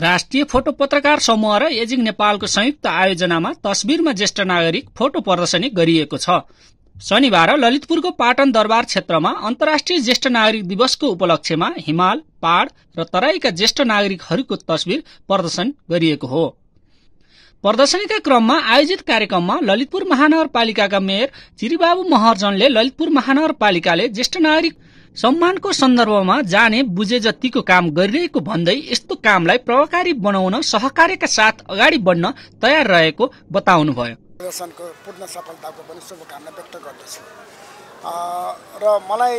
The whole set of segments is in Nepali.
राष्ट्रिय फोटो पत्रकार समूह र एजिङ नेपालको संयुक्त आयोजनामा तस्विरमा ज्येष्ठ नागरिक फोटो प्रदर्शनी गरिएको छ शनिबार ललितपुरको पाटन दरबार क्षेत्रमा अन्तर्राष्ट्रिय ज्येष्ठ नागरिक दिवसको उपलक्ष्यमा हिमाल पहाड़ र तराईका ज्येष्ठ नागरिकहरूको तस्विर प्रदर्शन गरिएको हो प्रदर्शनीका क्रममा आयोजित कार्यक्रममा ललितपुर महानगरपालिकाका मेयर चिरीबाबु महर्जनले ललितपुर महानगरपालिकाले ज्येष्ठ नागरिक सम्मानको सन्दर्भमा जाने बुझे जतिको काम गरिरहेको भन्दै यस्तो कामलाई प्रभावकारी बनाउन सहकार्यका साथ अगाडि बढ्न तयार रहेको बताउनुभयो प्रदर्शनको पूर्ण सफलताको पनि शुभकामना व्यक्त गर्दछु र मलाई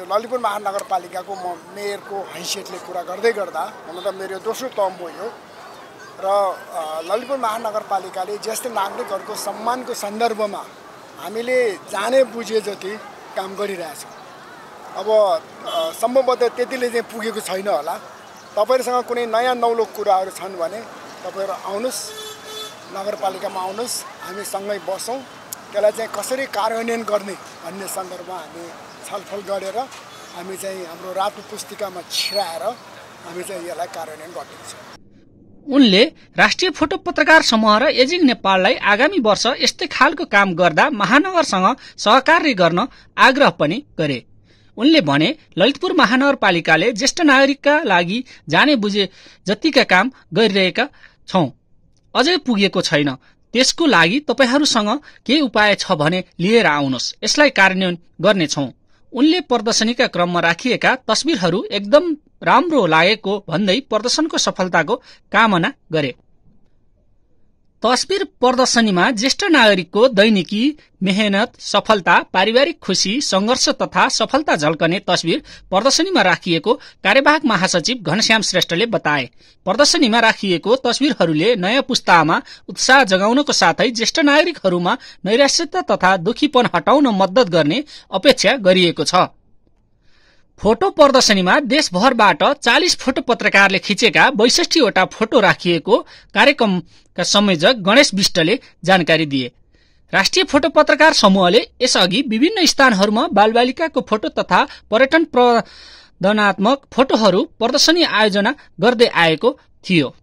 यो ललितपुर महानगरपालिकाको म मेयरको हैसियतले कुरा गर्दै गर्दा हुन त मेरो दोस्रो तम्बो हो यो र ललितपुर महानगरपालिकाले ज्येष्ठ नागरिकहरूको सम्मानको सन्दर्भमा हामीले जाने बुझे जति काम गरिरहेछौँ अब सम्भवतः त्यतिले चाहिँ पुगेको छैन होला तपाईँहरूसँग कुनै नयाँ नौलो कुराहरू छन् भने तपाईँहरू आउनुहोस् नगरपालिकामा आउनुहोस् हामी सँगै बसौँ त्यसलाई चाहिँ कसरी कार्यान्वयन गर्ने भन्ने सन्दर्भमा हामी छलफल गरेर हामी चाहिँ हाम्रो रातो पुस्तिकामा छिराएर हामी चाहिँ यसलाई कार्यान्वयन गर्दैछौँ उनले राष्ट्रिय फोटो पत्रकार समूह र एजिङ नेपाललाई आगामी वर्ष यस्तै खालको काम गर्दा महानगरसँग सहकार्य गर्न आग्रह पनि गरे उनले भने ललितपुर महानगरपालिकाले ज्येष्ठ नागरिकका लागि जाने बुझे जतिका काम गरिरहेका छौं अझै पुगेको छैन त्यसको लागि तपाईँहरूसँग केही उपाय छ भने लिएर आउनुहोस् यसलाई कार्यान्वयन गर्नेछौ उनले प्रदर्शनीका क्रममा राखिएका तस्विरहरू एकदम राम्रो लागेको भन्दै प्रदर्शनको सफलताको कामना गरे तस्विर प्रदर्शनीमा ज्येष्ठ नागरिकको दैनिकी मेहनत सफलता पारिवारिक खुशी संघर्ष तथा सफलता झल्कने तस्विर प्रदर्शनीमा राखिएको कार्यवाहक महासचिव घनश्याम श्रेष्ठले बताए प्रदर्शनीमा राखिएको तस्विरहरूले नयाँ पुस्तामा उत्साह जगाउनको साथै ज्येष्ठ नागरिकहरूमा नैराश्यता तथा दुखीपन हटाउन मद्दत गर्ने अपेक्षा गरिएको छ फोटो प्रदर्शनीमा देशभरबाट चालिस फोटो पत्रकारले खिचेका बैसठीवटा फोटो राखिएको कार्यक्रमका संयोजक गणेश विष्टले जानकारी दिए राष्ट्रिय फोटो पत्रकार समूहले यसअघि विभिन्न स्थानहरूमा बालबालिकाको फोटो तथा पर्यटन प्रदनात्मक फोटोहरू प्रदर्शनी आयोजना गर्दै आएको थियो